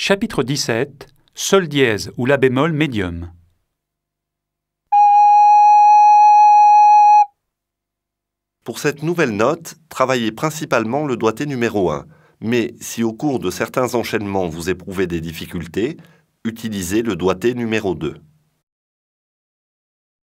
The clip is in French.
Chapitre 17 Sol dièse ou la bémol médium. Pour cette nouvelle note, travaillez principalement le doigté numéro 1, mais si au cours de certains enchaînements vous éprouvez des difficultés, utilisez le doigté numéro 2.